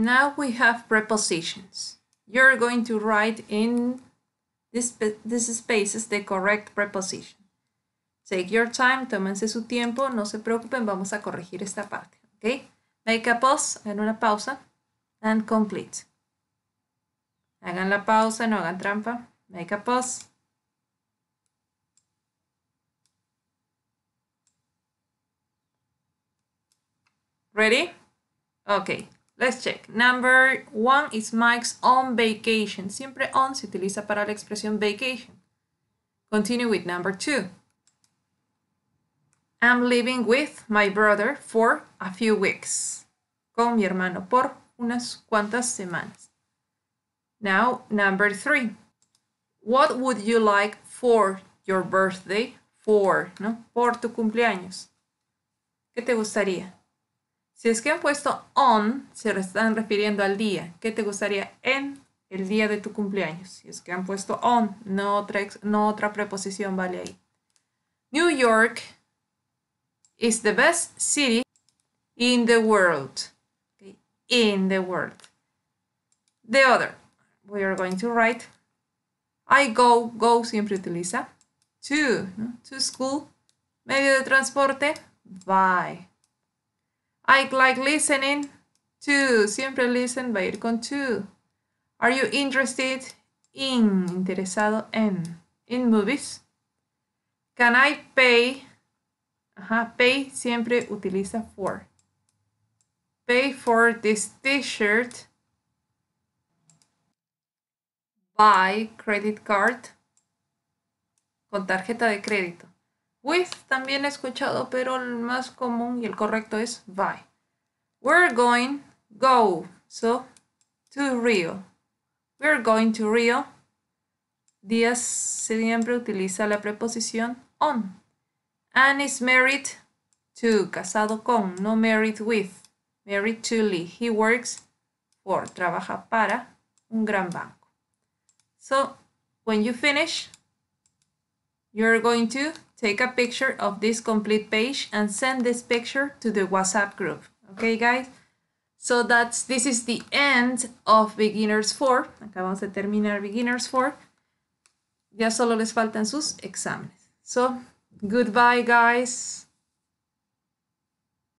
Now we have prepositions. You're going to write in this, this spaces the correct preposition. Take your time, tómense su tiempo, no se preocupen, vamos a corregir esta parte. ¿okay? Make a pause, hagan una pausa, and complete. Hagan la pausa, no hagan trampa. Make a pause. Ready? Okay. Let's check. Number one is Mike's on vacation. Siempre on se utiliza para la expresión vacation. Continue with number two. I'm living with my brother for a few weeks. Con mi hermano por unas cuantas semanas. Now, number three. What would you like for your birthday? For, ¿no? Por tu cumpleaños. ¿Qué te gustaría? Si es que han puesto on, se están refiriendo al día. ¿Qué te gustaría en el día de tu cumpleaños? Si es que han puesto on, no otra, no otra preposición vale ahí. New York is the best city in the world. In the world. The other, we are going to write. I go, go siempre utiliza. To, to school. Medio de transporte, Bye. I like listening to. Siempre listen va a ir con to. Are you interested in? Interesado en. In movies. Can I pay? Ajá, pay siempre utiliza for. Pay for this t-shirt by credit card con tarjeta de crédito. With también he escuchado, pero el más común y el correcto es by. We're going, go. So, to Rio. We're going to Rio. Díaz siempre utiliza la preposición on. And is married to, casado con, no married with. Married to Lee. He works for, trabaja para, un gran banco. So, when you finish, you're going to take a picture of this complete page and send this picture to the WhatsApp group. Okay, guys? So that's this is the end of Beginners 4. Acabamos de terminar Beginners 4. Ya solo les faltan sus exámenes. So, goodbye, guys.